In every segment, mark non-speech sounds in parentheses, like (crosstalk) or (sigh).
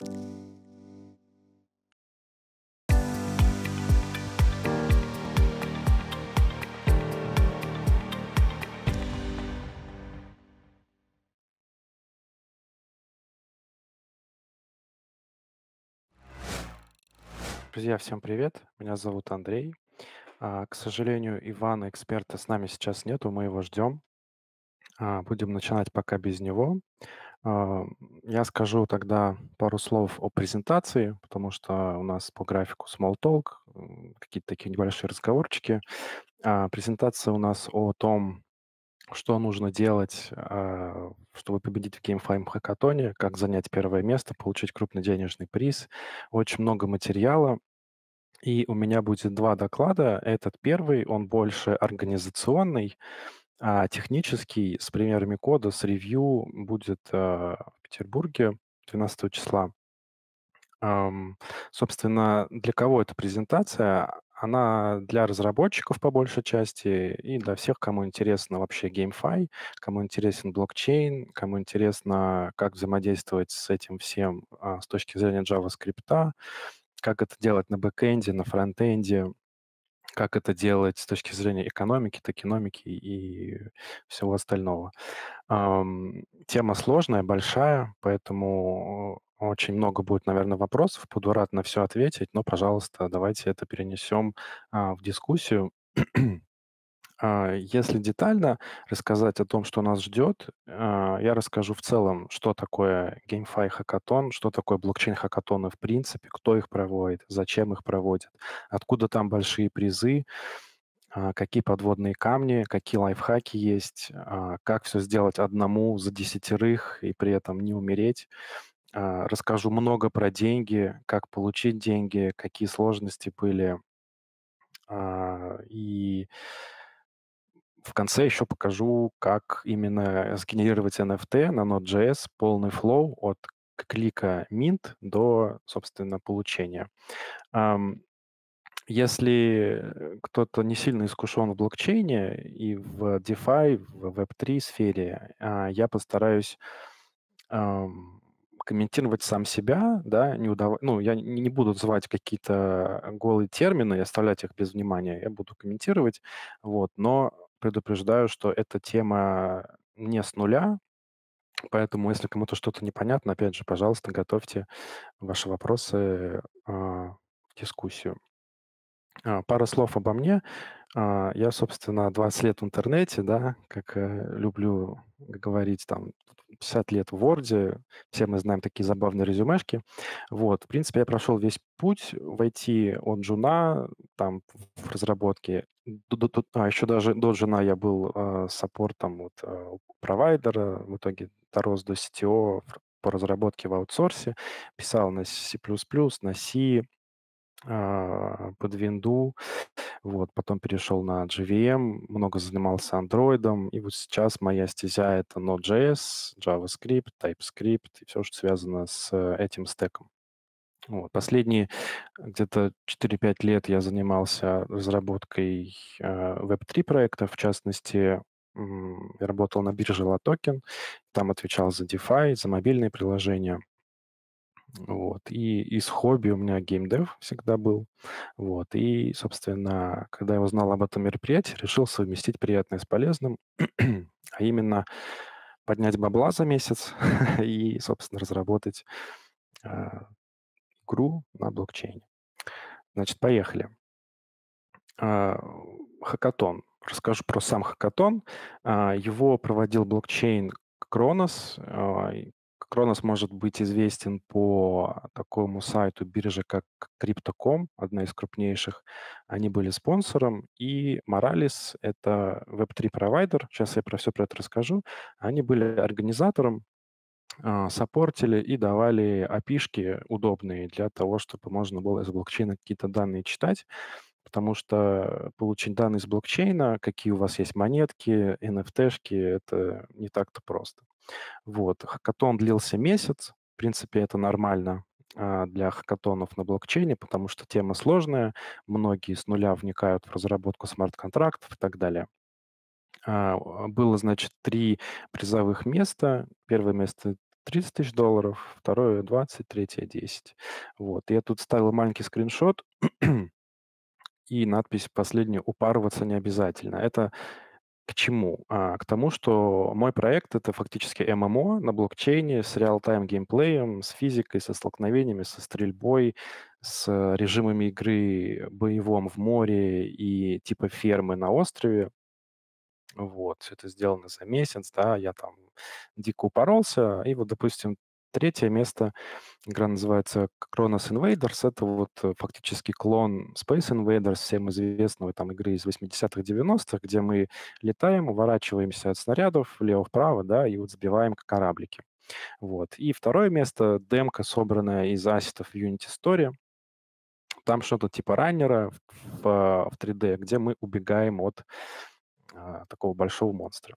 Друзья, всем привет. Меня зовут Андрей. А, к сожалению, Ивана, эксперта, с нами сейчас нету, мы его ждем. А, будем начинать пока без него. А, я скажу тогда пару слов о презентации, потому что у нас по графику small talk, какие-то такие небольшие разговорчики. А, презентация у нас о том, что нужно делать, а, чтобы победить в GameFlame хакатоне, как занять первое место, получить крупный денежный приз. Очень много материала, и у меня будет два доклада. Этот первый, он больше организационный, а технический с примерами кода, с ревью будет э, в Петербурге 12 числа. Эм, собственно, для кого эта презентация? Она для разработчиков по большей части и для всех, кому интересно вообще GameFi, кому интересен блокчейн, кому интересно, как взаимодействовать с этим всем э, с точки зрения JavaScript, как это делать на бэкэнде, на фронтенде, как это делать с точки зрения экономики, токеномики и всего остального. Тема сложная, большая, поэтому очень много будет, наверное, вопросов. Буду рад на все ответить, но, пожалуйста, давайте это перенесем а, в дискуссию. А, если детально рассказать о том, что нас ждет, а, я расскажу в целом, что такое GameFi хакатон, что такое блокчейн-хакатоны в принципе, кто их проводит, зачем их проводят, откуда там большие призы, а, какие подводные камни, какие лайфхаки есть, как все сделать одному за десятерых и при этом не умереть. Расскажу много про деньги, как получить деньги, какие сложности были и в конце еще покажу, как именно сгенерировать NFT на Node.js, полный флоу от клика Mint до, собственно, получения. Если кто-то не сильно искушен в блокчейне и в DeFi, в Web3 сфере, а, я постараюсь комментировать сам себя, да, не удав... ну, я не буду звать какие-то э, голые термины и оставлять их без внимания, я буду комментировать, вот, но предупреждаю, что эта тема не с нуля, поэтому если кому-то что-то непонятно, опять же, пожалуйста, готовьте ваши вопросы э, в дискуссию. А, пару слов обо мне. А, я, собственно, 20 лет в интернете, да, как э, люблю говорить, там, 50 лет в Word, все мы знаем такие забавные резюмешки. Вот, в принципе, я прошел весь путь войти от джуна, там, в разработке. До, а, еще даже до джуна я был э, саппортом вот, провайдера, в итоге дорос до CTO по разработке в аутсорсе, писал на C++, на C, а, под винду, вот, потом перешел на JVM, много занимался андроидом, и вот сейчас моя стезя — это Node.js, JavaScript, TypeScript и все, что связано с э, этим стеком. Вот. Последние где-то 4-5 лет я занимался разработкой Web3 э, проектов, в частности, я работал на бирже LaToken, там отвечал за DeFi, за мобильные приложения — вот. И из хобби у меня геймдев всегда был. Вот. И, собственно, когда я узнал об этом мероприятии, решил совместить приятное с полезным, (clears throat) а именно поднять бабла за месяц (laughs) и, собственно, разработать э, игру на блокчейне. Значит, поехали. Э, хакатон. Расскажу про сам хакатон. Э, его проводил блокчейн Кронос. Кронос может быть известен по такому сайту биржи, как Crypto.com, одна из крупнейших. Они были спонсором. И Morales — это Web3 провайдер. Сейчас я про все про это расскажу. Они были организатором а, саппортили и давали опишки удобные для того, чтобы можно было из блокчейна какие-то данные читать, потому что получить данные из блокчейна, какие у вас есть монетки, nft шки это не так-то просто. Вот. Хакатон длился месяц. В принципе, это нормально а, для хакатонов на блокчейне, потому что тема сложная, многие с нуля вникают в разработку смарт-контрактов и так далее. А, а, было, значит, три призовых места. Первое место 30 тысяч долларов, второе 20, третье 10. Вот. Я тут ставил маленький скриншот (clears throat) и надпись «Последнюю упарываться не обязательно». Это к чему? А, к тому, что мой проект — это фактически ММО на блокчейне с реал-тайм геймплеем, с физикой, со столкновениями, со стрельбой, с э, режимами игры боевом в море и типа фермы на острове. Вот, все это сделано за месяц, да, я там дико упоролся, и вот, допустим, Третье место, игра называется Chronos Invaders. Это вот э, фактически клон Space Invaders, всем известного там игры из 80-х, 90-х, где мы летаем, уворачиваемся от снарядов влево-вправо, да, и вот сбиваем кораблики. Вот. И второе место — демка, собранная из ассетов Unity Story. Там что-то типа раннера в, в 3D, где мы убегаем от а, такого большого монстра.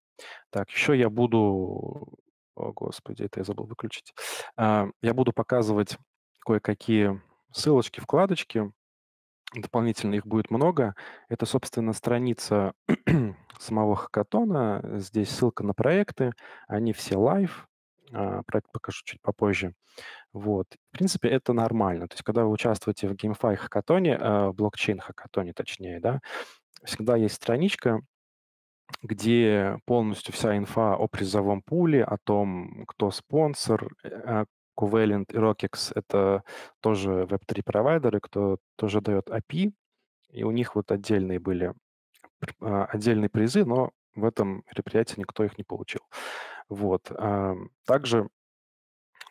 Так, еще я буду о, господи, это я забыл выключить. А, я буду показывать кое-какие ссылочки, вкладочки. Дополнительно их будет много. Это, собственно, страница (clears throat) самого хакатона. Здесь ссылка на проекты. Они все лайв. А, Проект покажу чуть попозже. Вот. В принципе, это нормально. То есть, когда вы участвуете в GameFi хакатоне, э, в блокчейн хакатоне, точнее, да, всегда есть страничка, где полностью вся инфа о призовом пуле, о том, кто спонсор. Covalent э, а и Rockix — это тоже Web3 провайдеры, кто тоже дает API, и у них вот отдельные были а, отдельные призы, но в этом мероприятии никто их не получил. Вот. А, также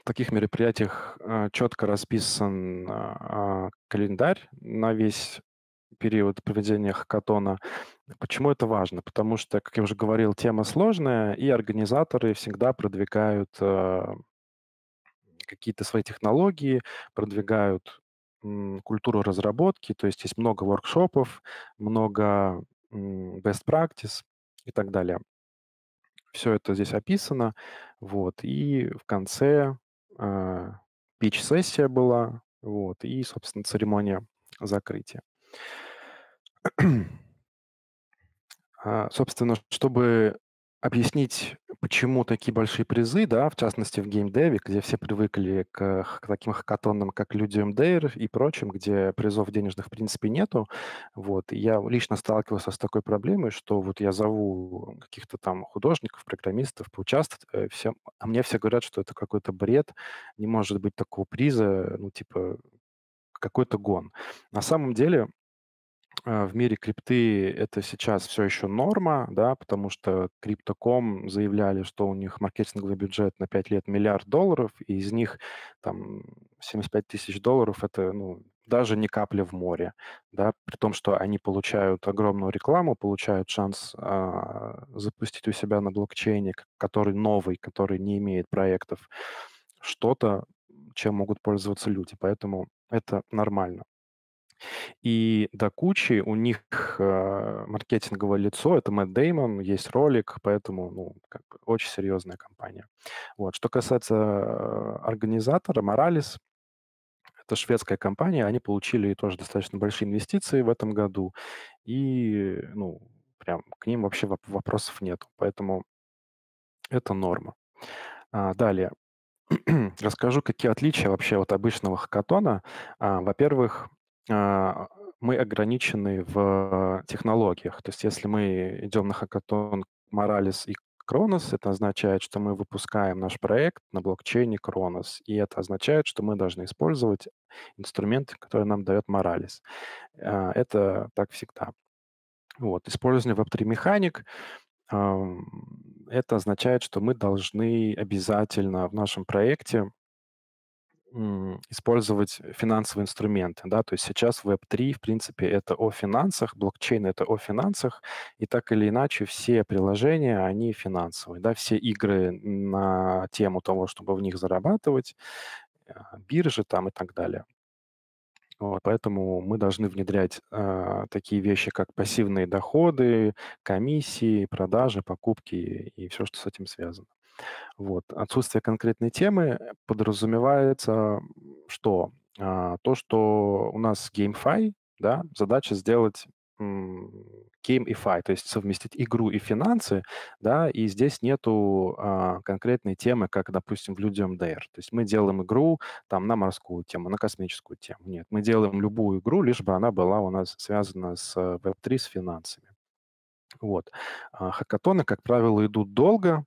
в таких мероприятиях четко расписан календарь на весь период проведения хакатона. Почему это важно? Потому что, как я уже говорил, тема сложная, и организаторы всегда продвигают э, какие-то свои технологии, продвигают м, культуру разработки, то есть есть много воркшопов, много м, best practice и так далее. Все это здесь описано, вот, и в конце э, пич-сессия была, вот, и, собственно, церемония закрытия. (clears throat) А, собственно, чтобы объяснить, почему такие большие призы, да, в частности в геймдеве, где все привыкли к, к таким хакатонам, как люди МДР и прочим, где призов денежных в принципе нету. Вот. я лично сталкивался с такой проблемой, что вот я зову каких-то там художников, программистов поучаствовать, э, все, а мне все говорят, что это какой-то бред, не может быть такого приза, ну типа какой-то гон. На самом деле Э, в мире крипты это сейчас все еще норма, да, потому что Криптоком заявляли, что у них маркетинговый бюджет на 5 лет миллиард долларов, и из них там 75 тысяч долларов это ну, даже не капля в море, да, при том, что они получают огромную рекламу, получают шанс э, запустить у себя на блокчейне, который новый, который не имеет проектов, что-то, чем могут пользоваться люди, поэтому это нормально. И до кучи у них э, маркетинговое лицо, это Мэтт Деймон, есть ролик, поэтому ну, как бы очень серьезная компания. Вот. Что касается э, организатора, Моралис, это шведская компания, они получили тоже достаточно большие инвестиции в этом году, и ну, прям к ним вообще вопросов нет, поэтому это норма. А, далее, (clears throat) расскажу, какие отличия вообще от обычного хакатона. А, во-первых, а, мы ограничены в технологиях. То есть если мы идем на хакатон Моралис и Кронос, это означает, что мы выпускаем наш проект на блокчейне Кронос. И это означает, что мы должны использовать инструменты, которые нам дает Моралис. А, это так всегда. Вот. Использование Web3 механик это означает, что мы должны обязательно в нашем проекте использовать финансовые инструменты, да, то есть сейчас Web3, в принципе, это о финансах, блокчейн — это о финансах, и так или иначе все приложения, они финансовые, да, все игры на тему того, чтобы в них зарабатывать, э, биржи там и так далее. Вот, поэтому мы должны внедрять э, такие вещи, как пассивные доходы, комиссии, продажи, покупки и все, что с этим связано. Вот. Отсутствие конкретной темы подразумевается, что а, то, что у нас GameFi, да, задача сделать game то есть совместить игру и финансы, да, и здесь нету а, конкретной темы, как, допустим, в людям DR. То есть мы делаем игру там на морскую тему, на космическую тему. Нет, мы делаем любую игру, лишь бы она была у нас связана с Web3, э, с финансами. Вот. А, хакатоны, как правило, идут долго,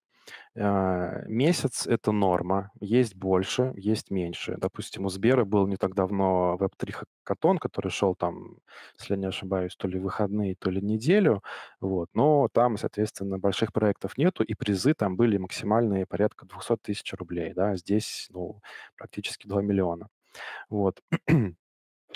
Э, месяц – это норма. Есть больше, есть меньше. Допустим, у Сбера был не так давно Web3 хакатон, который шел там, если не ошибаюсь, то ли выходные, то ли неделю. Вот. Но там, соответственно, больших проектов нету, и призы там были максимальные порядка 200 тысяч рублей. Да? Здесь ну, практически 2 миллиона. Вот. (clears throat)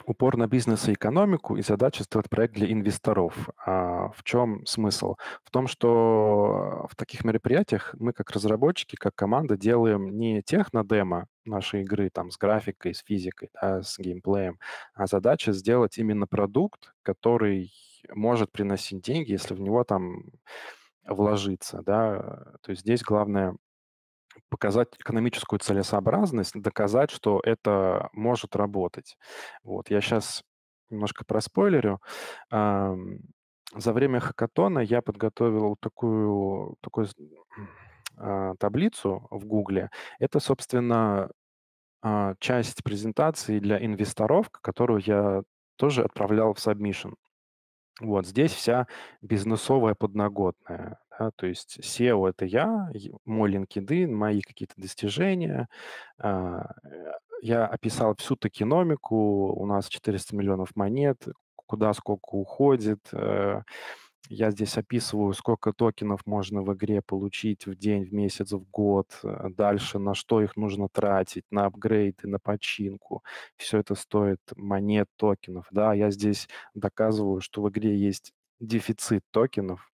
упор на бизнес и экономику и задача сделать проект для инвесторов. А в чем смысл? В том, что в таких мероприятиях мы как разработчики, как команда делаем не техно-демо нашей игры там с графикой, с физикой, да, с геймплеем, а задача сделать именно продукт, который может приносить деньги, если в него там вложиться, да. То есть здесь главное показать экономическую целесообразность, доказать, что это может работать. Вот, я сейчас немножко проспойлерю. За время хакатона я подготовил такую, такую а, таблицу в Гугле. Это, собственно, а, часть презентации для инвесторов, которую я тоже отправлял в Submission. Вот здесь вся бизнесовая подноготная. Да? То есть SEO — это я, мой LinkedIn, мои какие-то достижения. А, э, я описал всю токеномику, у нас 400 миллионов монет, куда сколько уходит. Э. Я здесь описываю, сколько токенов можно в игре получить в день, в месяц, в год, э, дальше на что их нужно тратить, на апгрейды, на починку. Все это стоит монет, токенов. Да, я здесь доказываю, что в игре есть дефицит токенов,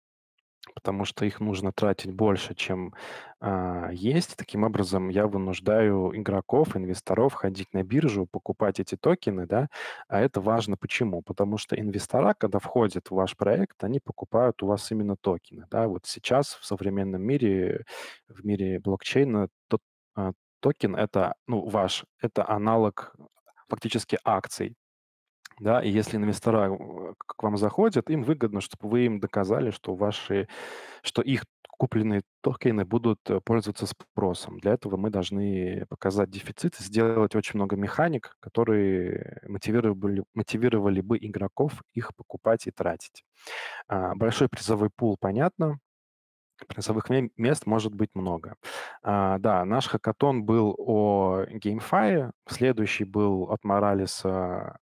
потому что их нужно тратить больше, чем э, есть. Таким образом, я вынуждаю игроков, инвесторов ходить на биржу, покупать эти токены, да. А это важно почему? Потому что инвестора, когда входят в ваш проект, они покупают у вас именно токены, да. Вот сейчас в современном мире, в мире блокчейна, тот, э, токен это, ну, ваш, это аналог фактически акций да, и если инвестора э, к вам заходят, им выгодно, чтобы вы им доказали, что ваши, что их купленные токены будут э, пользоваться спросом. Для этого мы должны показать дефицит, сделать очень много механик, которые мотивировали, мотивировали бы игроков их покупать и тратить. А, большой призовой пул, понятно, Призовых мест может быть много. А, да, наш хакатон был о геймфае, следующий был от Моралеса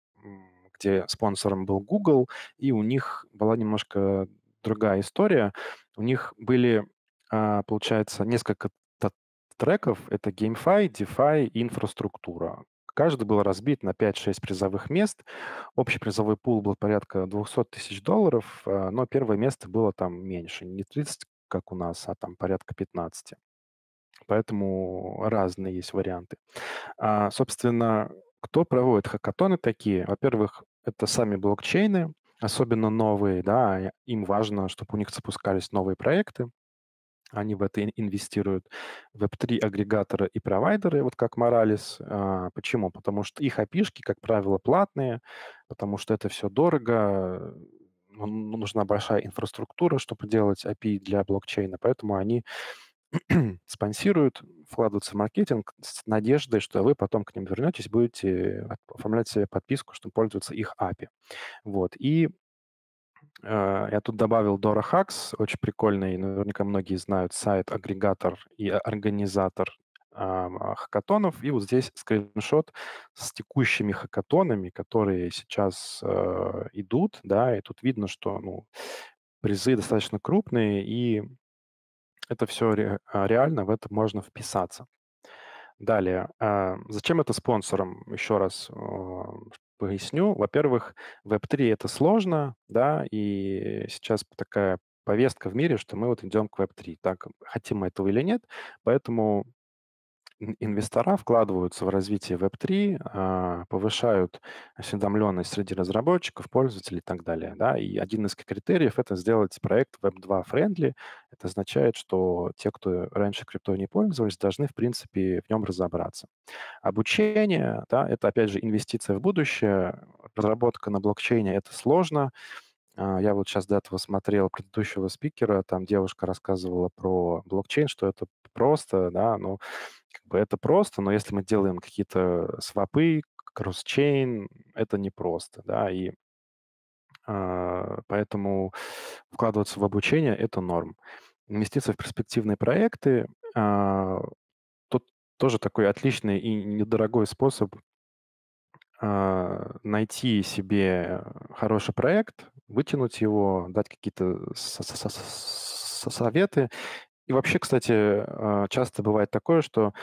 где спонсором был Google, и у них была немножко другая история. У них были, а, получается, несколько треков. Это GameFi, DeFi и инфраструктура. Каждый был разбит на 5-6 призовых мест. Общий призовой пул был порядка 200 тысяч долларов, а, но первое место было там меньше. Не 30, как у нас, а там порядка 15. Поэтому разные есть варианты. А, собственно, кто проводит хакатоны такие? Во-первых, это сами блокчейны, особенно новые, да, им важно, чтобы у них запускались новые проекты, они в это инвестируют. Веб-3 агрегаторы и провайдеры, вот как Моралис. Почему? Потому что их опишки, как правило, платные, потому что это все дорого, ну, нужна большая инфраструктура, чтобы делать API для блокчейна, поэтому они (clears throat) спонсируют, вкладываются в маркетинг с надеждой, что вы потом к ним вернетесь, будете оформлять себе подписку, чтобы пользоваться их API. Вот. И а, я тут добавил Dora Hacks, очень прикольный, наверняка многие знают, сайт, агрегатор и организатор хакатонов. И вот здесь скриншот с текущими хакатонами, которые сейчас э, идут, да, и тут видно, что ну, призы достаточно крупные, и это все а, реально, в это можно вписаться. Далее, а, зачем это спонсорам? Еще раз а, поясню. Во-первых, Web3 это сложно, да, и сейчас такая повестка в мире, что мы вот идем к Web3. Так, хотим мы этого или нет, поэтому инвестора вкладываются в развитие Web3, а, повышают осведомленность среди разработчиков, пользователей и так далее. Да? И один из критериев – это сделать проект Web2 friendly. Это означает, что те, кто раньше крипто не пользовались, должны, в принципе, в нем разобраться. Обучение да, – это, опять же, инвестиция в будущее. Разработка на блокчейне – это сложно. А, я вот сейчас до этого смотрел предыдущего спикера, там девушка рассказывала про блокчейн, что это просто, да, но ну, бы это просто, но если мы делаем какие-то свопы, кросс-чейн, это непросто, да, и э, поэтому вкладываться в обучение – это норм. Инвестиции в перспективные проекты э, – тут тоже такой отличный и недорогой способ э, найти себе хороший проект, вытянуть его, дать какие-то советы и вообще, кстати, э, часто бывает такое, что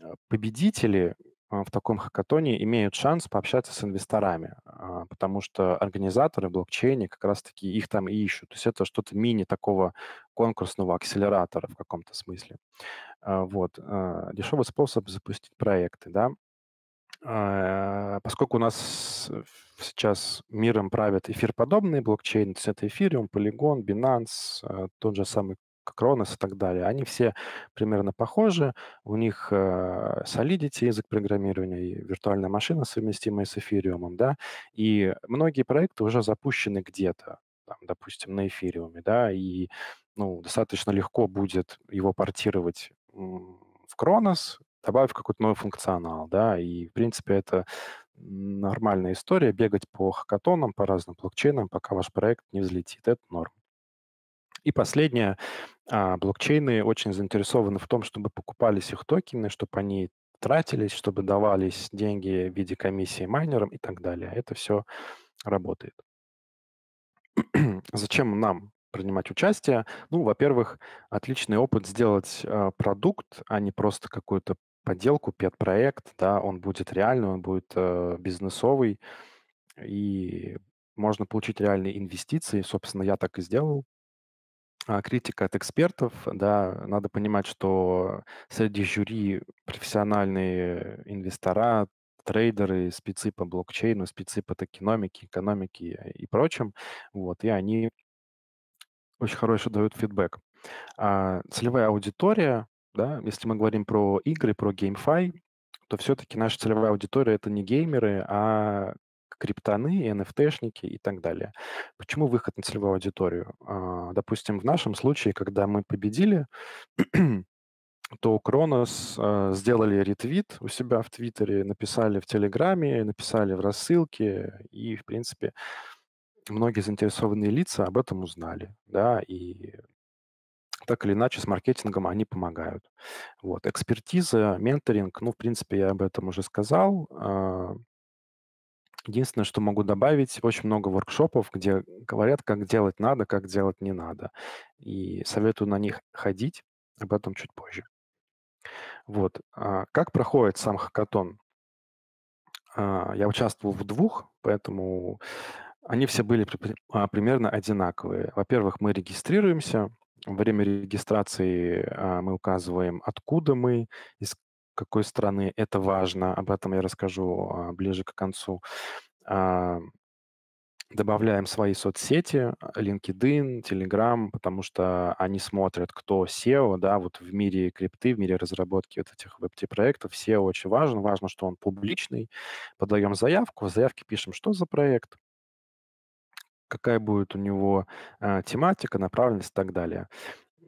э, победители э, в таком хакатоне имеют шанс пообщаться с инвесторами, а, потому что организаторы блокчейна как раз-таки их там и ищут. То есть это что-то мини такого конкурсного акселератора в каком-то смысле. Вот. Дешевый способ запустить проекты, да. Поскольку у нас сейчас миром правят эфирподобные блокчейны, то есть это эфириум, полигон, Binance, тот же самый Кронос и так далее, они все примерно похожи. У них э, Solidity, язык программирования, и виртуальная машина, совместимая с эфириумом, да, и многие проекты уже запущены где-то, там, допустим, на эфириуме, да, и ну, достаточно легко будет его портировать в Кронос, добавив какой-то новый функционал, да, и, в принципе, это нормальная история, бегать по хакатонам, по разным блокчейнам, пока ваш проект не взлетит, это норм. И последнее. А, блокчейны очень заинтересованы в том, чтобы покупались их токены, чтобы они тратились, чтобы давались деньги в виде комиссии майнерам и так далее. А это все работает. (clears throat) Зачем нам принимать участие? Ну, во-первых, отличный опыт сделать а, продукт, а не просто какую-то подделку, пет да, он будет реальный, он будет э, бизнесовый, и можно получить реальные инвестиции. Собственно, я так и сделал. А, критика от экспертов, да, надо понимать, что среди жюри профессиональные инвестора, трейдеры, спецы по блокчейну, спецы по токеномике, экономике и прочим, вот, и они очень хорошо дают фидбэк. А целевая аудитория, да, если мы говорим про игры, про геймфай, то все-таки наша целевая аудитория это не геймеры, а криптоны, и NFT-шники и так далее. Почему выход на целевую аудиторию? А, допустим, в нашем случае, когда мы победили, (clears throat) то Кронос а, сделали ретвит у себя в Твиттере, написали в Телеграме, написали в рассылке, и, в принципе, многие заинтересованные лица об этом узнали, да, и так или иначе с маркетингом они помогают. Вот, экспертиза, менторинг, ну, в принципе, я об этом уже сказал. А, Единственное, что могу добавить, очень много воркшопов, где говорят, как делать надо, как делать не надо. И советую на них ходить, а об этом чуть позже. Вот. А, как проходит сам хакатон? А, я участвовал в двух, поэтому они все были примерно одинаковые. Во-первых, мы регистрируемся. Во время регистрации мы указываем, откуда мы, из какой страны. Это важно, об этом я расскажу а, ближе к концу. А, добавляем свои соцсети, а, LinkedIn, Telegram, потому что они смотрят, кто SEO, да, вот в мире крипты, в мире разработки вот этих веб-проектов SEO очень важен, важно, что он публичный. Подаем заявку, в заявке пишем, что за проект, какая будет у него э, тематика, направленность и так далее.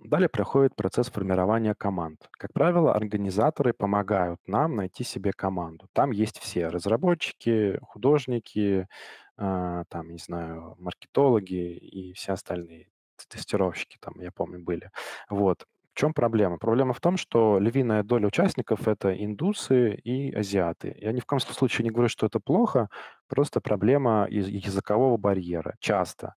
Далее проходит процесс формирования команд. Как правило, организаторы помогают нам найти себе команду. Там есть все разработчики, художники, а, там, не знаю, маркетологи и все остальные тестировщики, там, я помню, были. Вот. В чем проблема? Проблема в том, что львиная доля участников — это индусы и азиаты. Я ни в коем случае не говорю, что это плохо, просто проблема из языкового барьера часто.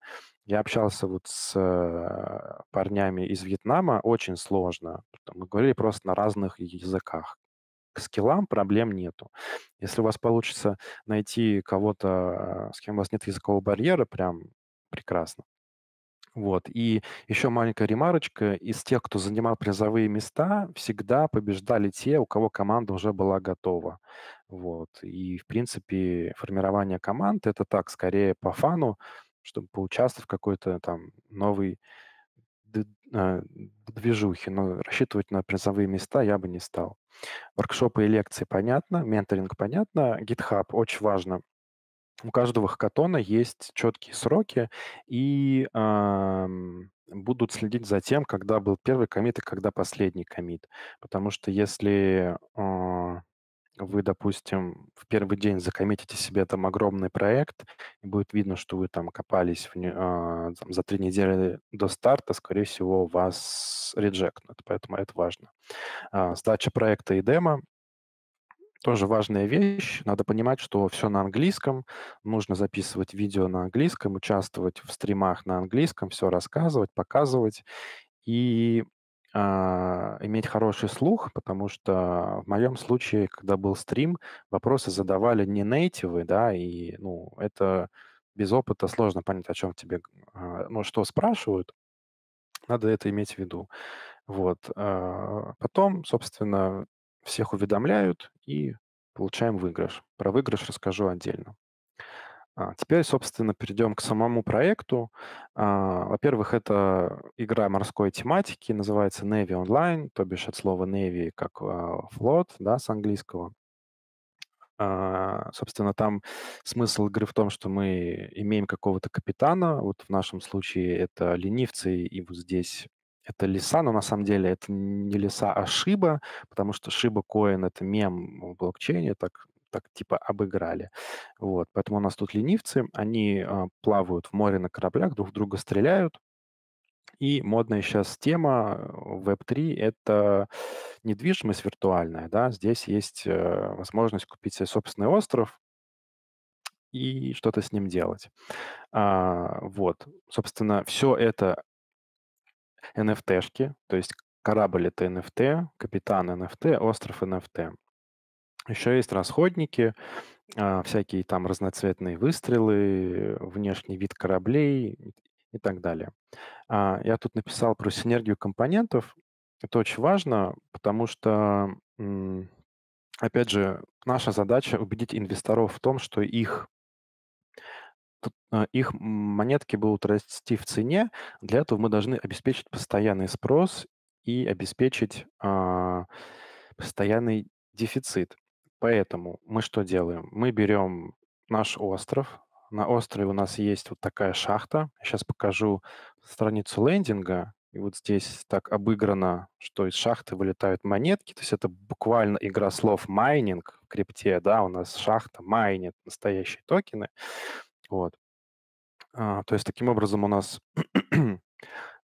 Я общался вот с э, парнями из Вьетнама, очень сложно. Мы говорили просто на разных языках. К скиллам проблем нету. Если у вас получится найти кого-то, с кем у вас нет языкового барьера, прям прекрасно. Вот. И еще маленькая ремарочка. Из тех, кто занимал призовые места, всегда побеждали те, у кого команда уже была готова. Вот. И, в принципе, формирование команд – это так, скорее по фану, чтобы поучаствовать в какой-то там новой а, движухе, но рассчитывать на призовые места я бы не стал. Воркшопы и лекции понятно, менторинг понятно, GitHub очень важно. У каждого хакатона есть четкие сроки, и э, будут следить за тем, когда был первый комит и когда последний комит. Потому что если а, вы, допустим, в первый день закоммитите себе там огромный проект, и будет видно, что вы там копались в, э, там, за три недели до старта, скорее всего, вас реджекнут, поэтому это важно. Э, сдача проекта и демо тоже важная вещь. Надо понимать, что все на английском. Нужно записывать видео на английском, участвовать в стримах на английском, все рассказывать, показывать. И а, иметь хороший слух, потому что в моем случае, когда был стрим, вопросы задавали не нейтивы, да, и, ну, это без опыта сложно понять, о чем тебе, а, ну, что спрашивают. Надо это иметь в виду. Вот. А, потом, собственно, всех уведомляют и получаем выигрыш. Про выигрыш расскажу отдельно. А, теперь, собственно, перейдем к самому проекту. А, во-первых, это игра морской тематики, называется Navy Online, то бишь от слова Navy как а, флот, да, с английского. Собственно, там смысл игры в том, что мы имеем какого-то капитана, вот в нашем случае это ленивцы, и вот здесь это лиса, но на самом деле это не лиса, а шиба, потому что шиба коин это мем в блокчейне, так так типа обыграли. Вот, поэтому у нас тут ленивцы, они а, плавают в море на кораблях, друг друга стреляют. И модная сейчас тема Web3 э, — это недвижимость виртуальная, да, здесь есть э, возможность купить себе собственный остров, и что-то с ним делать. А, вот, собственно, все это NFT-шки, то есть корабль это NFT, капитан NFT, остров NFT. Еще есть расходники, а, всякие там разноцветные выстрелы, внешний вид кораблей и так далее. А, я тут написал про синергию компонентов. Это очень важно, потому что, опять же, наша задача убедить инвесторов в том, что их а, их монетки будут расти в цене. Для этого мы должны обеспечить постоянный спрос и обеспечить постоянный дефицит. Поэтому мы что делаем? Мы берем наш остров. На острове у нас есть вот такая шахта. Сейчас покажу страницу лендинга. И вот здесь так обыграно, что из шахты вылетают монетки. То есть это буквально игра слов майнинг в крипте. Да, у нас шахта майнит настоящие токены. Вот. А, то есть таким образом у нас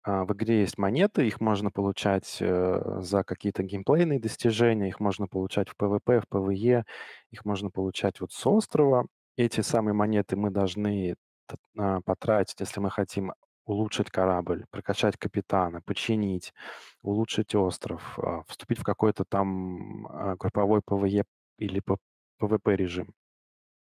а, в игре есть монеты, их можно получать э, за какие-то геймплейные достижения, их можно получать в PvP, в PvE, их можно получать вот с острова. Эти самые монеты мы должны а, потратить, если мы хотим улучшить корабль, прокачать капитана, починить, улучшить остров, а, вступить в какой-то там групповой ПВЕ или ПВП режим.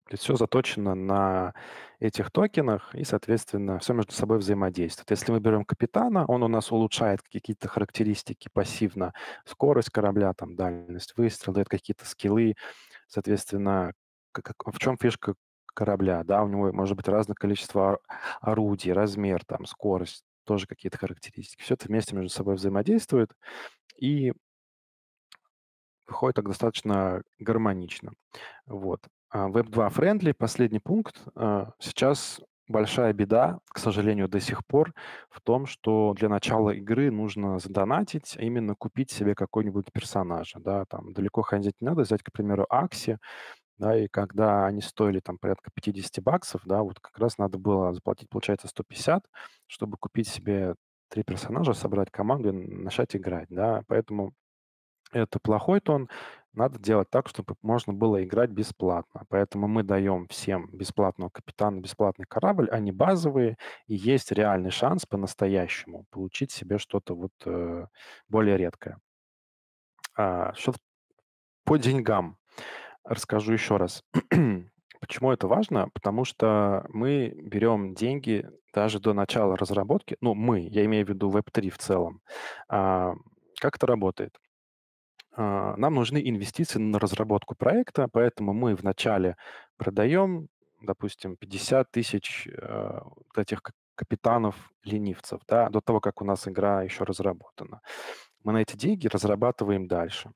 То есть все заточено на этих токенах и, соответственно, все между собой взаимодействует. Если мы берем капитана, он у нас улучшает какие-то характеристики пассивно, скорость корабля, там, дальность выстрела, дает какие-то скиллы. Соответственно, как, в чем фишка корабля? Да, у него может быть разное количество орудий, размер, там, скорость, тоже какие-то характеристики. Все это вместе между собой взаимодействует и выходит так достаточно гармонично. Вот. Web2 а, friendly, последний пункт. А, сейчас большая беда, к сожалению, до сих пор в том, что для начала игры нужно задонатить, а именно купить себе какой-нибудь персонажа. Да, там далеко ходить не надо, взять, к примеру, Акси, да, и когда они стоили там порядка 50 баксов, да, вот как раз надо было заплатить, получается, 150, чтобы купить себе три персонажа, собрать команду и начать играть, да, поэтому это плохой тон, надо делать так, чтобы можно было играть бесплатно. Поэтому мы даем всем бесплатного капитана, бесплатный корабль, они базовые, и есть реальный шанс по-настоящему получить себе что-то вот э, более редкое. А, что по деньгам расскажу еще раз. (clears throat) Почему это важно? Потому что мы берем деньги даже до начала разработки. Ну, мы, я имею в виду Web3 в целом. А, как это работает? А, нам нужны инвестиции на разработку проекта, поэтому мы вначале продаем, допустим, 50 тысяч э, этих капитанов ленивцев, да, до того, как у нас игра еще разработана. Мы на эти деньги разрабатываем дальше.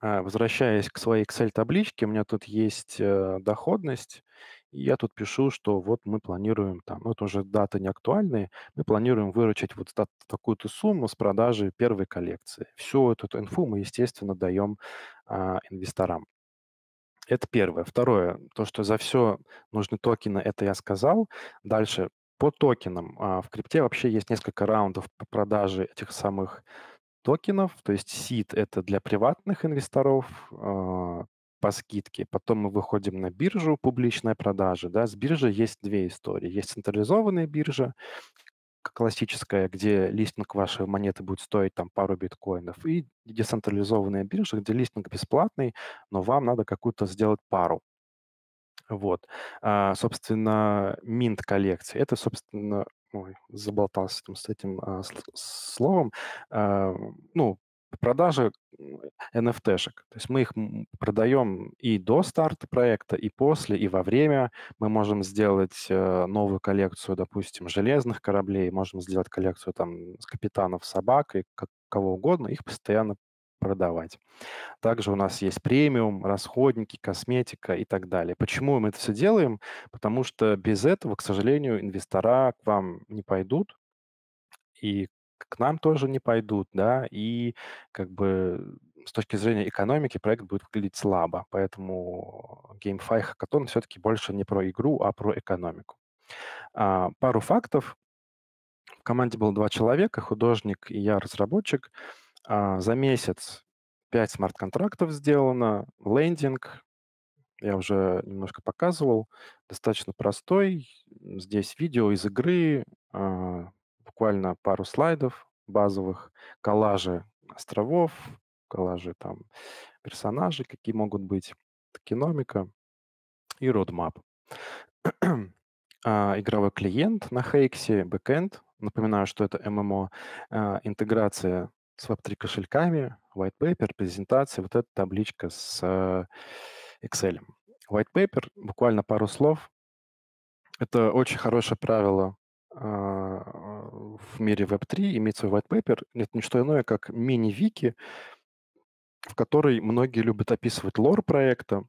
А, возвращаясь к своей Excel-табличке, у меня тут есть э, доходность я тут пишу, что вот мы планируем там, ну это уже даты не актуальные, мы планируем выручить вот такую-то сумму с продажи первой коллекции. Всю эту, эту инфу мы, естественно, даем а, инвесторам. Это первое. Второе, то, что за все нужны токены, это я сказал. Дальше, по токенам. А, в крипте вообще есть несколько раундов по продаже этих самых токенов, то есть СИД это для приватных инвесторов, а, по скидке, потом мы выходим на биржу, публичная продажа. Да? С биржи есть две истории. Есть централизованная биржа, классическая, где листинг вашей монеты будет стоить там пару биткоинов, и децентрализованная биржа, где листинг бесплатный, но вам надо какую-то сделать пару. Вот. А, собственно, минт коллекции. Это, собственно, ой, заболтался там с этим а, с, словом. А, ну, продажи NFT-шек. То есть мы их продаем и до старта проекта, и после, и во время. Мы можем сделать э, новую коллекцию, допустим, железных кораблей, можем сделать коллекцию там с капитанов собак и как, кого угодно, их постоянно продавать. Также у нас есть премиум, расходники, косметика и так далее. Почему мы это все делаем? Потому что без этого, к сожалению, инвестора к вам не пойдут, и к нам тоже не пойдут, да, и как бы с точки зрения экономики проект будет выглядеть слабо, поэтому GameFi Hackathon все-таки больше не про игру, а про экономику. А, пару фактов. В команде было два человека, художник и я, разработчик. А, за месяц пять смарт-контрактов сделано, лендинг, я уже немножко показывал, достаточно простой. Здесь видео из игры, а, буквально пару слайдов базовых, коллажи островов, коллажи там персонажей, какие могут быть, киномика и roadmap. (clears throat) А, игровой клиент на Хейксе, бэкэнд. Напоминаю, что это ММО, а, интеграция с Web3 кошельками, white paper, презентация, вот эта табличка с а, Excel. White paper, буквально пару слов. Это очень хорошее правило а, в мире Web3 иметь свой white paper, это не что иное, как мини-вики, в которой многие любят описывать лор проекта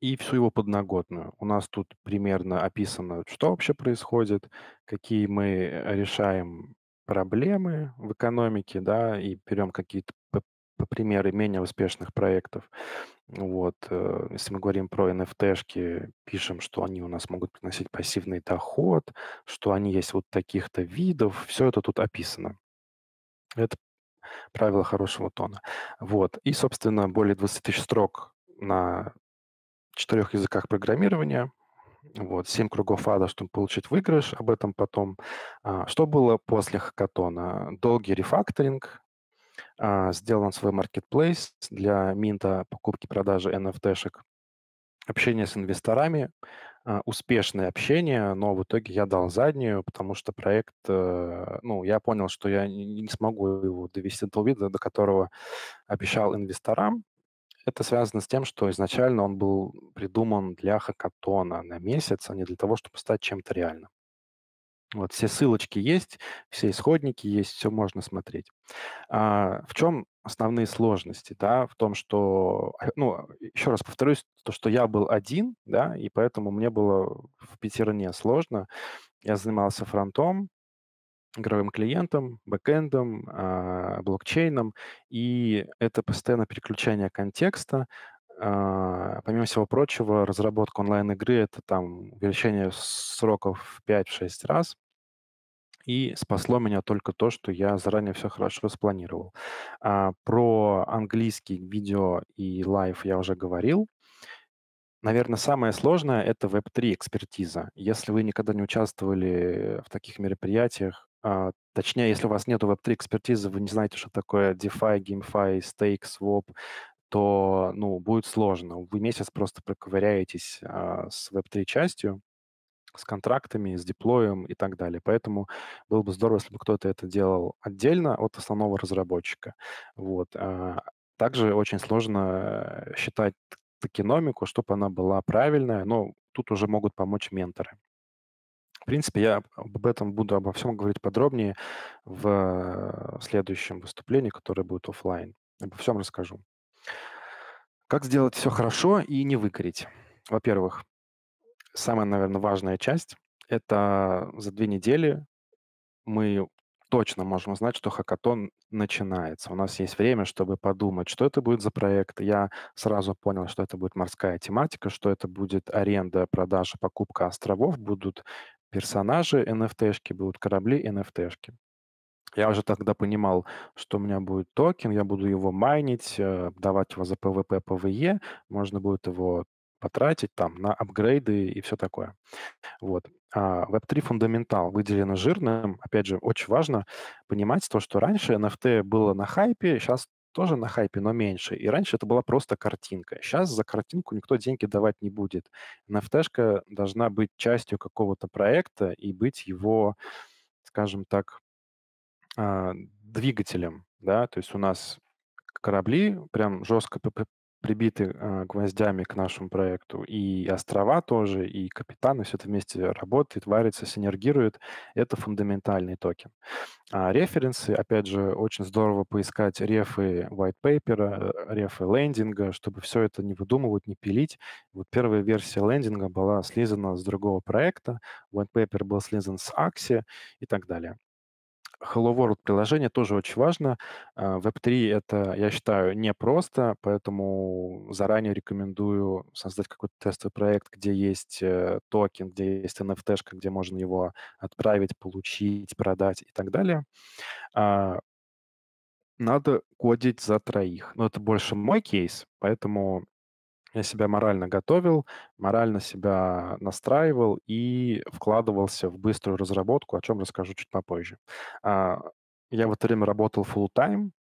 и всю его подноготную. У нас тут примерно описано, что вообще происходит, какие мы решаем проблемы в экономике, да, и берем какие-то примеры менее успешных проектов. Вот, э, если мы говорим про NFT-шки, пишем, что они у нас могут приносить пассивный доход, что они есть вот таких-то видов, все это тут описано. Это правило хорошего тона. Вот. И, собственно, более 20 тысяч строк на четырех языках программирования, вот, семь кругов ада, чтобы получить выигрыш, об этом потом. А, что было после хакатона? Долгий рефакторинг, а, сделан свой маркетплейс для минта покупки-продажи NFT-шек, общение с инвесторами, а, успешное общение, но в итоге я дал заднюю, потому что проект, э, ну, я понял, что я не смогу его довести до вида, до которого обещал инвесторам. Это связано с тем, что изначально он был придуман для хакатона на месяц, а не для того, чтобы стать чем-то реальным. Вот все ссылочки есть, все исходники есть, все можно смотреть. А, в чем основные сложности, да, в том, что, а, ну, еще раз повторюсь, то, что я был один, да, и поэтому мне было в Питерне сложно. Я занимался фронтом, игровым клиентом, бэкэндом, э, блокчейном, и это постоянно переключение контекста, а, помимо всего прочего, разработка онлайн-игры — это там увеличение сроков в 5-6 раз. И спасло меня только то, что я заранее все хорошо спланировал. А, про английский видео и лайв я уже говорил. Наверное, самое сложное – это Web3 экспертиза. Если вы никогда не участвовали в таких мероприятиях, а, точнее, если у вас нет Web3 экспертизы, вы не знаете, что такое DeFi, GameFi, Stake, Swap, то ну, будет сложно. Вы месяц просто проковыряетесь а, с Web3 частью, с контрактами, с деплоем и так далее. Поэтому было бы здорово, если бы кто-то это делал отдельно от основного разработчика. Вот. А также очень сложно считать токеномику, чтобы она была правильная, но тут уже могут помочь менторы. В принципе, я об этом буду обо всем говорить подробнее в следующем выступлении, которое будет офлайн. Обо всем расскажу. Как сделать все хорошо и не выгореть? Во-первых, самая, наверное, важная часть — это за две недели мы точно можем узнать, что хакатон начинается. У нас есть время, чтобы подумать, что это будет за проект. Я сразу понял, что это будет морская тематика, что это будет аренда, продажа, покупка островов, будут персонажи NFT-шки, будут корабли NFT-шки. Я уже тогда понимал, что у меня будет токен, я буду его майнить, э, давать его за PvP, PvE, можно будет его потратить там на апгрейды и все такое. Вот. А Web3 фундаментал выделено жирным. Опять же, очень важно понимать то, что раньше NFT было на хайпе, сейчас тоже на хайпе, но меньше. И раньше это была просто картинка. Сейчас за картинку никто деньги давать не будет. nft должна быть частью какого-то проекта и быть его, скажем так, а, двигателем. Да? То есть у нас корабли прям жестко прибиты э, гвоздями к нашему проекту. И острова тоже, и капитаны, все это вместе работает, варится, синергирует. Это фундаментальный токен. А референсы, опять же, очень здорово поискать рефы white paper, э, рефы лендинга, чтобы все это не выдумывать, не пилить. Вот первая версия лендинга была слизана с другого проекта, white paper был слизан с Axie и так далее. Hello World приложение тоже очень важно. Web3 а, это, я считаю, непросто, поэтому заранее рекомендую создать какой-то тестовый проект, где есть э, токен, где есть NFT, где можно его отправить, получить, продать и так далее а, надо кодить за троих. Но это больше мой кейс, поэтому я себя морально готовил, морально себя настраивал и вкладывался в быструю разработку, о чем расскажу чуть попозже. А, я в это время работал full-time,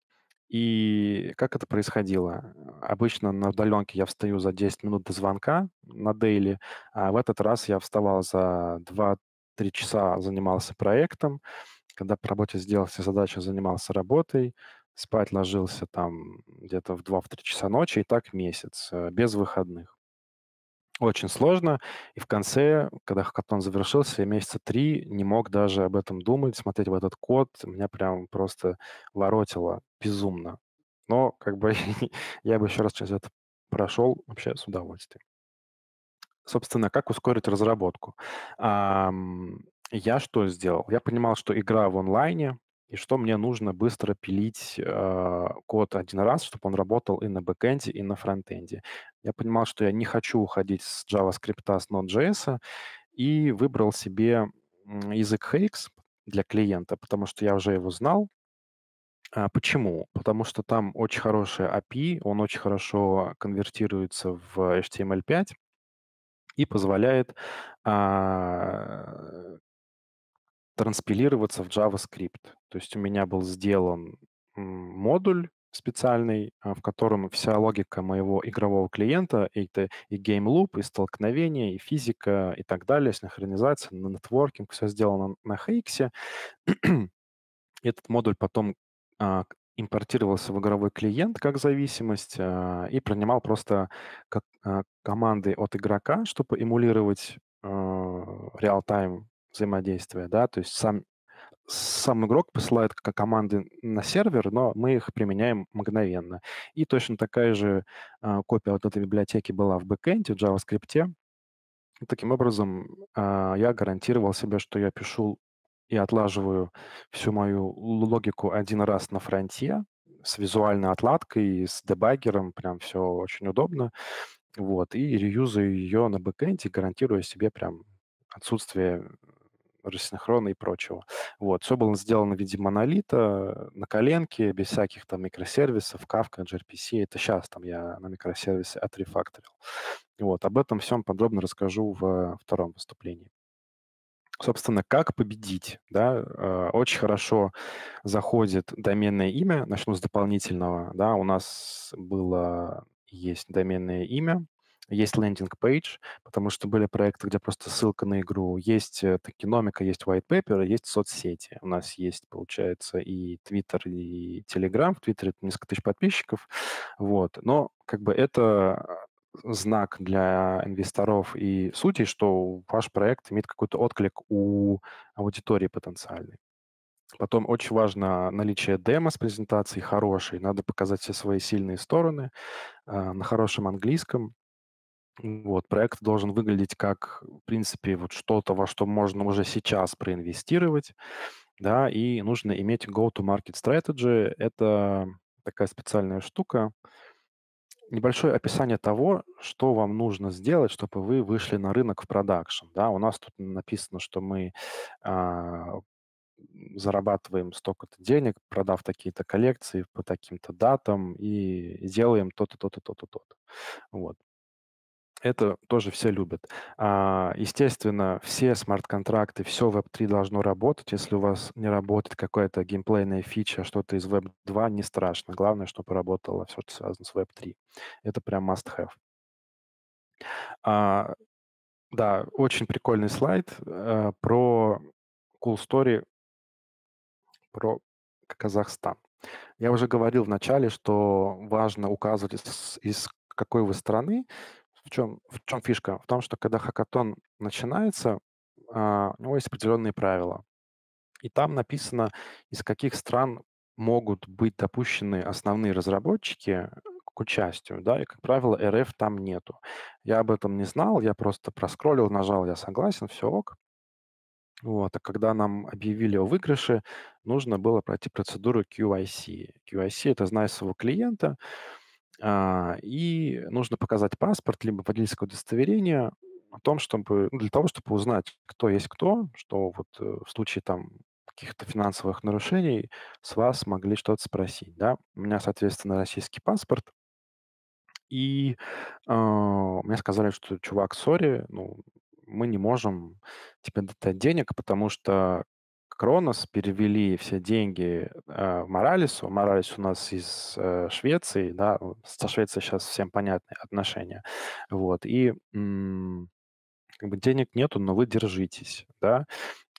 и как это происходило? Обычно на удаленке я встаю за 10 минут до звонка на дейли, а в этот раз я вставал за 2-3 часа, занимался проектом, когда по работе сделал все задачи, занимался работой, спать ложился там где-то в 2-3 часа ночи, и так месяц, э, без выходных. Очень сложно, и в конце, когда хакатон завершился, я месяца три не мог даже об этом думать, смотреть в этот код, меня прям просто воротило безумно. Но как бы (laughs) я бы еще раз через это прошел вообще с удовольствием. Собственно, как ускорить разработку? Я что сделал? Я понимал, что игра в онлайне, и что мне нужно быстро пилить э, код один раз, чтобы он работал и на бэкэнде, и на фронтенде. Я понимал, что я не хочу уходить с JavaScript, с Node.js, и выбрал себе язык HX для клиента, потому что я уже его знал. А почему? Потому что там очень хорошая API, он очень хорошо конвертируется в HTML5 и позволяет а, транспилироваться в JavaScript. То есть у меня был сделан модуль специальный, а, в котором вся логика моего игрового клиента, это и loop, и столкновение, и физика, и так далее, синхронизация, нетворкинг, все сделано на HX. (clears throat) Этот модуль потом а, импортировался в игровой клиент как зависимость а, и принимал просто команды от игрока, чтобы эмулировать реал-тайм взаимодействия, да, то есть сам, сам игрок посылает как команды на сервер, но мы их применяем мгновенно. И точно такая же э, копия вот этой библиотеки была в бэкэнде, в JavaScript. таким образом, э, я гарантировал себе, что я пишу и отлаживаю всю мою логику один раз на фронте с визуальной отладкой, с дебаггером, прям все очень удобно. Вот, и реюзаю ее на бэкэнде, гарантируя себе прям отсутствие рассинхрона и прочего. Вот. Все было сделано в виде монолита, на коленке, без всяких там микросервисов, Kafka, gRPC. Это сейчас там я на микросервисе отрефакторил. Вот. Об этом всем подробно расскажу в втором выступлении. Собственно, как победить? Да? Э, очень хорошо заходит доменное имя. Начну с дополнительного. Да? У нас было есть доменное имя, есть лендинг-пейдж, потому что были проекты, где просто ссылка на игру. Есть э, токеномика, есть white paper, есть соцсети. У нас есть, получается, и Twitter, и Telegram. В Твиттере несколько тысяч подписчиков. Вот. Но как бы это э, знак для инвесторов и сути, что ваш проект имеет какой-то отклик у аудитории потенциальной. Потом очень важно наличие демо с презентацией хорошей. Надо показать все свои сильные стороны э, на хорошем английском. Вот, проект должен выглядеть как, в принципе, вот что-то, во что можно уже сейчас проинвестировать, да, и нужно иметь go-to-market strategy. Это такая специальная штука. Небольшое описание того, что вам нужно сделать, чтобы вы вышли на рынок в продакшн. Да, у нас тут написано, что мы а, зарабатываем столько-то денег, продав такие-то коллекции по таким-то датам и делаем то-то, то-то, то-то, то-то. Вот это тоже все любят. А, естественно, все смарт-контракты, все Web3 должно работать. Если у вас не работает какая-то геймплейная фича, что-то из Web2, не страшно. Главное, чтобы работало все, что связано с Web3. Это прям must-have. А, да, очень прикольный слайд э, про cool story про Казахстан. Я уже говорил в начале, что важно указывать из, из какой вы страны, в чем, в чем фишка? В том, что когда хакатон начинается, а, у него есть определенные правила. И там написано, из каких стран могут быть допущены основные разработчики к участию, да, и, как правило, РФ там нету. Я об этом не знал, я просто проскроллил, нажал «Я согласен», все ок. Вот, а когда нам объявили о выигрыше, нужно было пройти процедуру QIC. QIC – это знай своего клиента, а, и нужно показать паспорт, либо водительское удостоверение о том, чтобы, ну, для того, чтобы узнать, кто есть кто, что вот э, в случае там каких-то финансовых нарушений с вас могли что-то спросить, да. У меня, соответственно, российский паспорт, и э, мне сказали, что, чувак, сори, ну, мы не можем тебе дать денег, потому что Кронос, перевели все деньги э, а, Моралису. Моралис у нас из э, Швеции, да, со Швецией сейчас всем понятные отношения. Вот, и м- как бы денег нету, но вы держитесь, да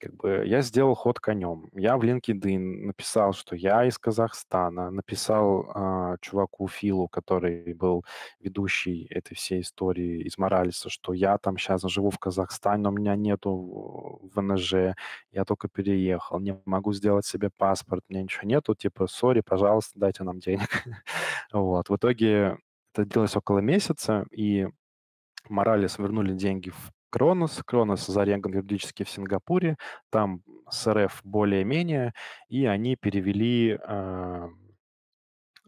как бы я сделал ход конем. Я в LinkedIn написал, что я из Казахстана, написал э, чуваку Филу, который был ведущий этой всей истории из Моралиса, что я там сейчас живу в Казахстане, но у меня нету ВНЖ, я только переехал, не могу сделать себе паспорт, у меня ничего нету, типа, сори, пожалуйста, дайте нам денег. (laughs) вот, в итоге это делалось около месяца, и Моралис вернули деньги в Кронос. Кронос зареган юридически в Сингапуре, там с РФ более-менее, и они перевели э,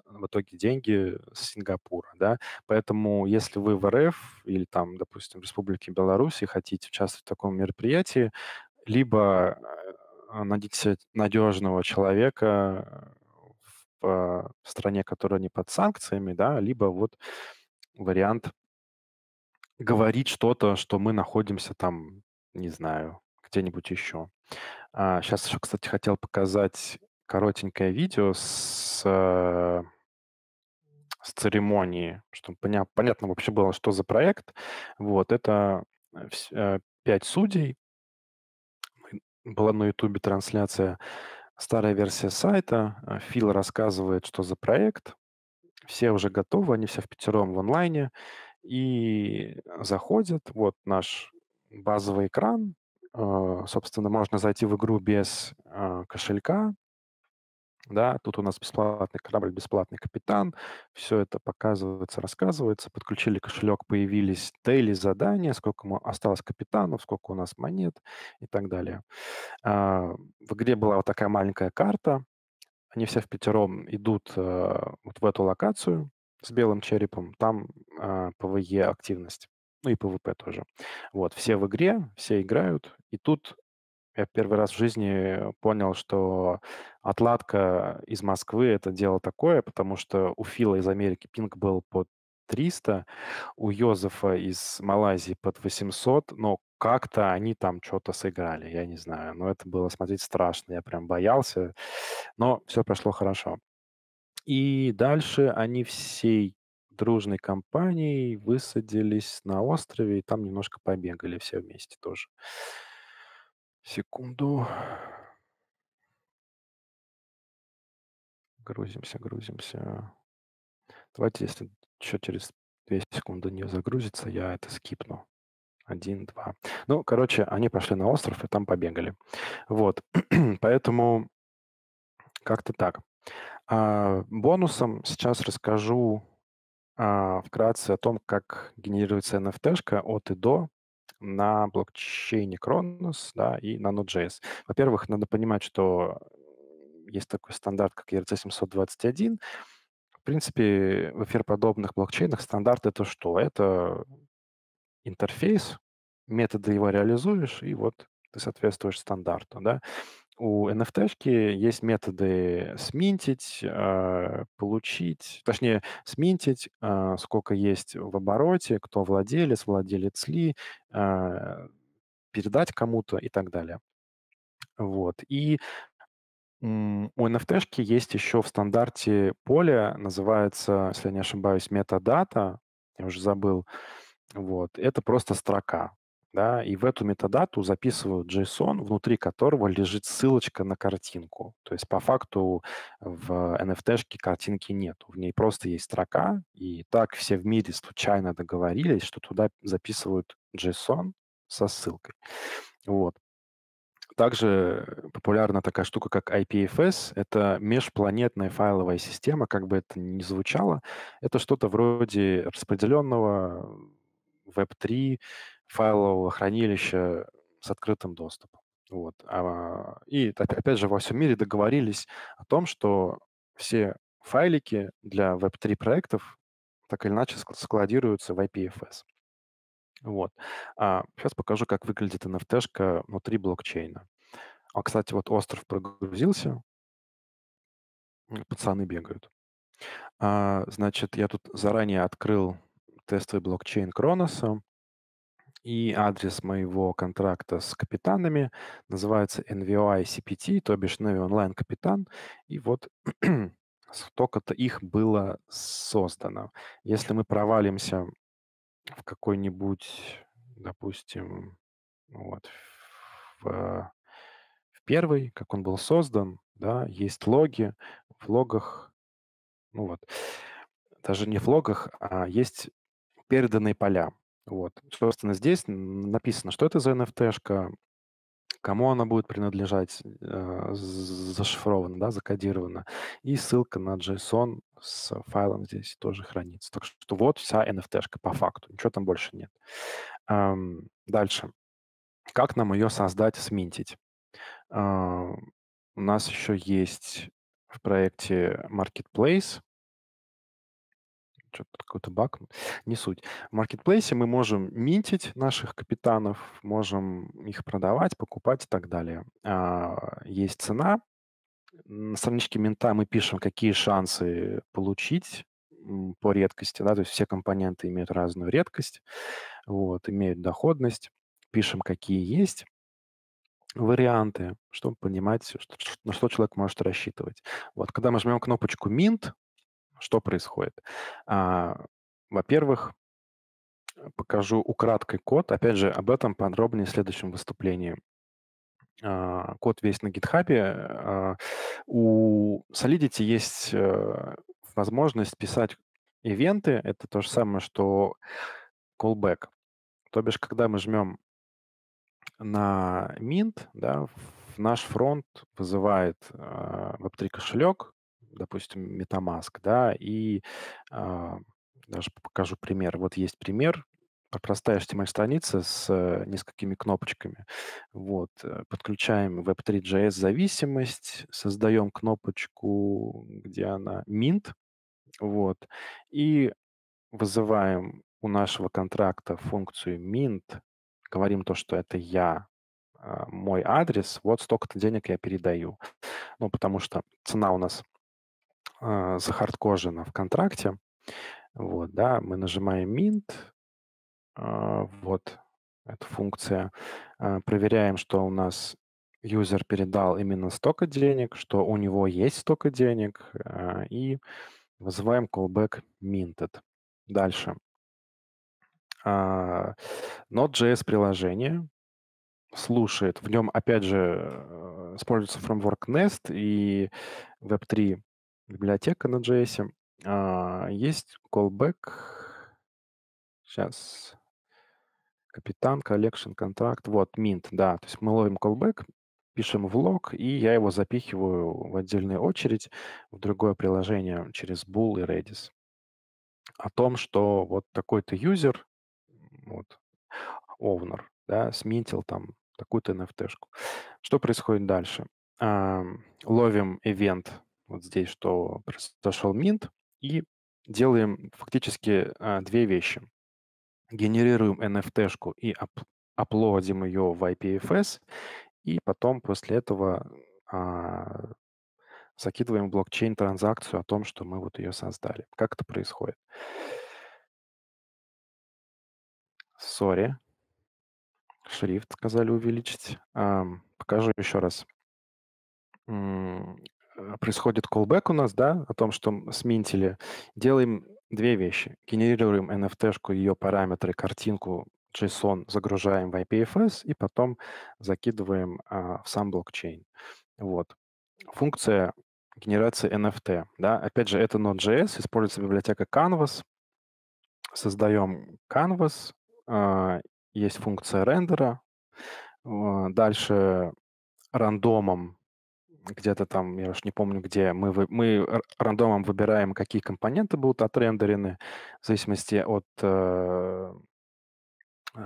в итоге деньги с Сингапура, да. Поэтому если вы в РФ или там, допустим, в Республике Беларусь и хотите участвовать в таком мероприятии, либо э, найдите надежного человека э, э, в стране, которая не под санкциями, да, либо вот вариант говорить что-то, что мы находимся там, не знаю, где-нибудь еще. А, сейчас еще, кстати, хотел показать коротенькое видео с, э, с церемонии, чтобы поня- понятно вообще было, что за проект. Вот, это э, э, пять судей. Была на Ютубе трансляция старая версия сайта. Фил рассказывает, что за проект. Все уже готовы, они все в пятером в онлайне. И заходят, вот наш базовый экран. Э, собственно, можно зайти в игру без э, кошелька. Да, тут у нас бесплатный корабль, бесплатный капитан. Все это показывается, рассказывается. Подключили кошелек, появились дейли задания, сколько ему осталось капитанов, сколько у нас монет и так далее. А, в игре была вот такая маленькая карта. Они все в пятером идут э, вот в эту локацию, с белым черепом, там э, ПВЕ активность. Ну и ПВП тоже. Вот, все в игре, все играют. И тут я первый раз в жизни понял, что отладка из Москвы — это дело такое, потому что у Фила из Америки пинг был под 300, у Йозефа из Малайзии под 800, но как-то они там что-то сыграли, я не знаю. Но это было смотреть страшно, я прям боялся, но все прошло хорошо. И дальше они всей дружной компанией высадились на острове и там немножко побегали все вместе тоже. Секунду. Грузимся, грузимся. Давайте, если еще через 2 секунды не загрузится, я это скипну. Один, два. Ну, короче, они пошли на остров и там побегали. Вот. (clears throat) Поэтому как-то так. А, бонусом сейчас расскажу а, вкратце о том, как генерируется NFT-шка от и до на блокчейне Кронос да, и на Node.js. Во-первых, надо понимать, что есть такой стандарт, как ERC-721. В принципе, в эфирподобных блокчейнах стандарт — это что? Это интерфейс, методы его реализуешь, и вот ты соответствуешь стандарту. Да? у NFT-шки есть методы сминтить, э, получить, точнее, сминтить, э, сколько есть в обороте, кто владелец, владелец ли, э, передать кому-то и так далее. Вот. И у NFT-шки есть еще в стандарте поле, называется, если я не ошибаюсь, метадата, я уже забыл, вот, это просто строка да, и в эту метадату записывают JSON, внутри которого лежит ссылочка на картинку. То есть по факту в nft шке картинки нет, в ней просто есть строка, и так все в мире случайно договорились, что туда записывают JSON со ссылкой. Вот. Также популярна такая штука, как IPFS. Это межпланетная файловая система, как бы это ни звучало. Это что-то вроде распределенного Web3 файлового хранилища с открытым доступом. Вот. А, и опять же во всем мире договорились о том, что все файлики для Web3 проектов так или иначе складируются в IPFS. Вот. А сейчас покажу, как выглядит NFT внутри блокчейна. А, кстати, вот остров прогрузился. Пацаны бегают. А, значит, я тут заранее открыл тестовый блокчейн Кроноса и адрес моего контракта с капитанами. Называется NVOI CPT, а то бишь Navy а Online Капитан. И вот (clears throat) столько-то их было создано. Если мы провалимся в какой-нибудь, допустим, вот, в, в первый, как он был создан, да, есть логи, в логах, ну вот, даже не в логах, а есть переданные поля. Вот. Собственно, здесь написано, что это за nft кому она будет принадлежать, э, зашифрована, да, закодирована. И ссылка на JSON с файлом здесь тоже хранится. Так что вот вся nft по факту, ничего там больше нет. Эм, дальше. Как нам ее создать, сминтить? Э, у нас еще есть в проекте Marketplace что-то какой-то баг, не суть. В маркетплейсе мы можем минтить наших капитанов, можем их продавать, покупать и так далее. А, есть цена. На страничке мента мы пишем, какие шансы получить по редкости, да, то есть все компоненты имеют разную редкость, вот, имеют доходность, пишем, какие есть варианты, чтобы понимать, что, на что человек может рассчитывать. Вот, когда мы жмем кнопочку «Mint», что происходит? А, во-первых, а, покажу украдкой код. Опять же, об этом подробнее в следующем выступлении. А, код весь на гитхабе. А, у Solidity есть э, возможность писать ивенты. Это то же самое, что callback. То бишь, когда мы жмем на Mint, да, в наш фронт вызывает э, а, Web3 кошелек, допустим, MetaMask, да, и а, даже покажу пример. Вот есть пример, простая HTML-страница эм с э, несколькими кнопочками. Вот. Э, подключаем Web3.js зависимость, создаем кнопочку, где она mint, вот, и вызываем у нашего контракта функцию mint, говорим то, что это я, а, мой адрес, вот столько-то денег я передаю. Ну, потому что цена у нас э, а, захардкожено в контракте. Вот, да, мы нажимаем Mint, э, вот эта функция, э, проверяем, что у нас юзер передал именно столько денег, что у него есть столько денег, э, и вызываем callback minted. Дальше. Uh, Node.js-приложение слушает. В нем, опять же, э, используется фреймворк Nest и Web3 библиотека на JS. А, есть callback. Сейчас. Капитан, collection, контракт. Вот, mint, да. То есть мы ловим callback, пишем в лог, и я его запихиваю в отдельную очередь в другое приложение через Bull и redis. О том, что вот такой-то юзер, вот, owner, да, сминтил там такую-то NFT-шку. Что происходит дальше? ловим ивент вот здесь, что произошел mint и делаем фактически а, две вещи. Генерируем NFT-шку и ап- ее в IPFS, и потом после этого а, закидываем в блокчейн транзакцию о том, что мы вот ее создали. Как это происходит? Сори. Шрифт сказали увеличить. А, покажу еще раз. А, происходит callback у нас, да, о том, что сминтили, делаем две вещи. Генерируем NFT-шку, ее параметры, картинку, JSON загружаем в IPFS и потом закидываем а, в сам блокчейн. Вот. Функция генерации NFT. Да? Опять же, это Node.js, используется библиотека Canvas. Создаем Canvas, а, есть функция рендера. А, дальше рандомом где-то там, я уж не помню где, мы, вы, мы рандомом выбираем, какие компоненты будут отрендерены в зависимости от э,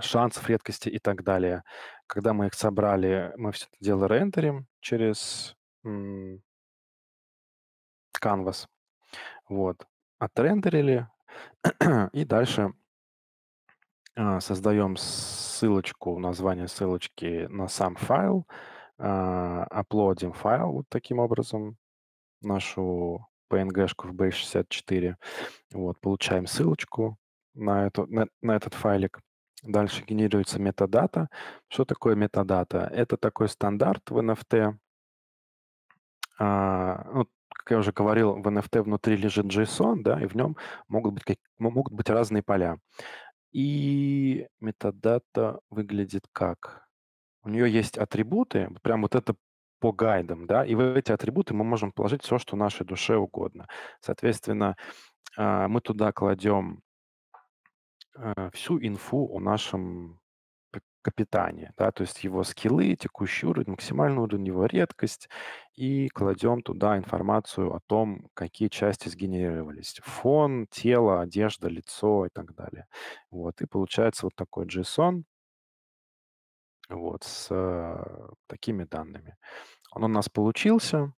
шансов, редкости и так далее. Когда мы их собрали, мы все это дело рендерим через м- Canvas. Вот. Отрендерили. (clears throat) и дальше э, создаем ссылочку, название ссылочки на сам файл, Оплодим а, файл вот таким образом, нашу PNG-шку в B64. Вот, получаем ссылочку на, эту, на, на этот файлик. Дальше генерируется метадата. Что такое метадата? Это такой стандарт в NFT. А, ну, как я уже говорил, в NFT внутри лежит JSON, да, и в нем могут быть, как, могут быть разные поля. И метадата выглядит как? у нее есть атрибуты, прям вот это по гайдам, да, и в эти атрибуты мы можем положить все, что нашей душе угодно. Соответственно, а, мы туда кладем э, всю инфу о нашем капитане, да, то есть его скиллы, текущий уровень, максимальный уровень, его редкость, и кладем туда информацию о том, какие части сгенерировались. Фон, тело, одежда, лицо и так далее. Вот, и получается вот такой JSON, вот, с э, такими данными. Он у нас получился,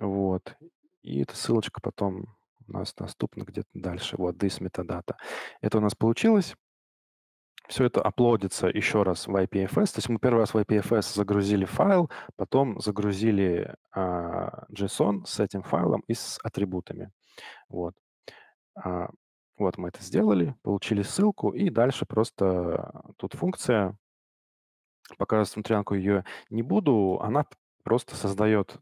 вот, и эта ссылочка потом у нас доступна где-то дальше. Вот, this metadata. Это у нас получилось. Все это оплодится еще раз в IPFS. То есть мы первый раз в IPFS загрузили файл, потом загрузили э, JSON с этим файлом и с атрибутами. Вот. Э, вот мы это сделали, получили ссылку, и дальше просто тут функция пока смотрянку ее не буду, она просто создает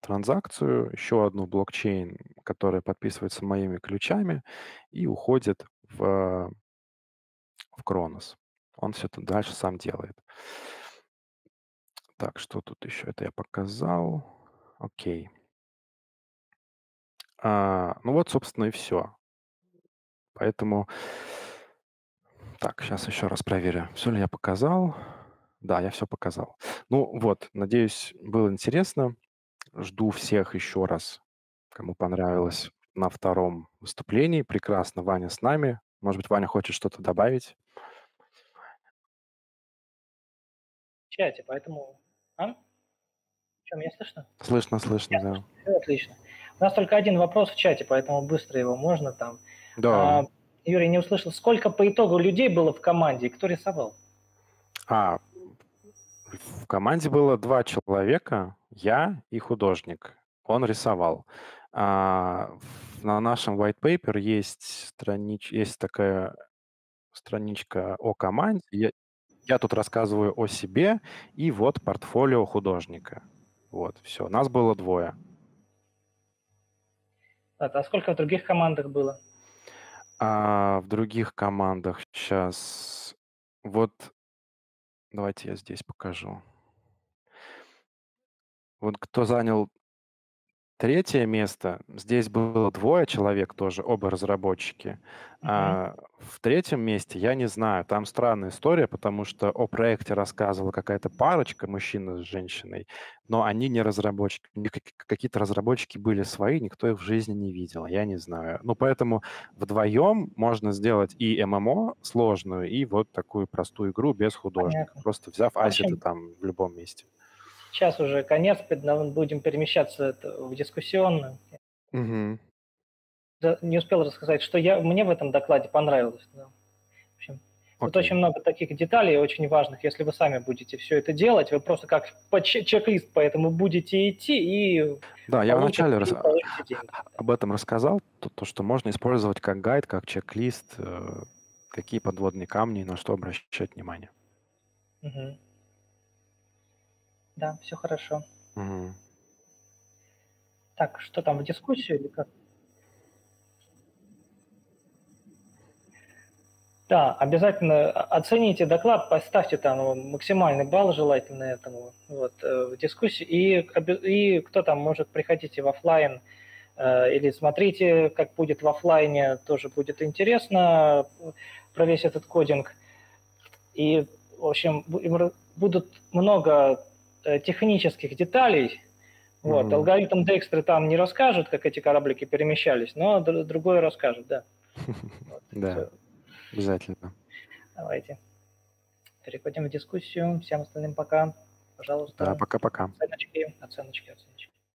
транзакцию, еще одну блокчейн, которая подписывается моими ключами и уходит в, в Кронос. Он все это дальше сам делает. Так, что тут еще? Это я показал. Окей. А, ну вот, собственно, и все. Поэтому... Так, сейчас еще раз проверю, все ли я показал. Да, я все показал. Ну вот, надеюсь, было интересно. Жду всех еще раз, кому понравилось, на втором выступлении. Прекрасно, Ваня с нами. Может быть, Ваня хочет что-то добавить? В чате, поэтому... А? Чем меня слышно? Слышно, слышно, да. Все отлично. У нас только один вопрос в чате, поэтому быстро его можно там. Да. А, Юрий не услышал, сколько по итогу людей было в команде и кто рисовал? А, в команде было два человека, я и художник. Он рисовал. А, на нашем white paper есть, странич, есть такая страничка о команде. Я, я тут рассказываю о себе, и вот портфолио художника. Вот, все. Нас было двое. А, а сколько в других командах было? А, в других командах сейчас... Вот Давайте я здесь покажу. Вот кто занял Третье место. Здесь было двое человек тоже, оба разработчики. Mm-hmm. А, в третьем месте я не знаю. Там странная история, потому что о проекте рассказывала какая-то парочка мужчина с женщиной, но они не разработчики. Какие-то разработчики были свои, никто их в жизни не видел. Я не знаю. Ну, поэтому вдвоем можно сделать и ММО сложную, и вот такую простую игру без художника, Понятно. просто взяв ассеты там в любом месте. Сейчас уже конец, будем перемещаться в дискуссионную. Угу. не успел рассказать, что я, мне в этом докладе понравилось. Да. В общем, okay. Тут очень много таких деталей, очень важных. Если вы сами будете все это делать, вы просто как по чек-лист по этому будете идти и... Да, я вначале рас... об этом рассказал, то, то, что можно использовать как гайд, как чек-лист, э, какие подводные камни, на что обращать внимание. Угу да, все хорошо. Угу. Так, что там, в дискуссию или как? Да, обязательно оцените доклад, поставьте там максимальный балл желательно этому вот, э, в дискуссии. И, и кто там может приходите в офлайн э, или смотрите, как будет в офлайне, тоже будет интересно про весь этот кодинг. И, в общем, будут много Э, технических деталей. Mm-hmm. Вот, алгоритм Декстры там не расскажет, как эти кораблики перемещались, но другое расскажет, да. (laughs) Да, обязательно. Давайте. Переходим в дискуссию. Всем остальным пока. Пожалуйста. Да, пока-пока. Оценочки, оценочки, оценочки.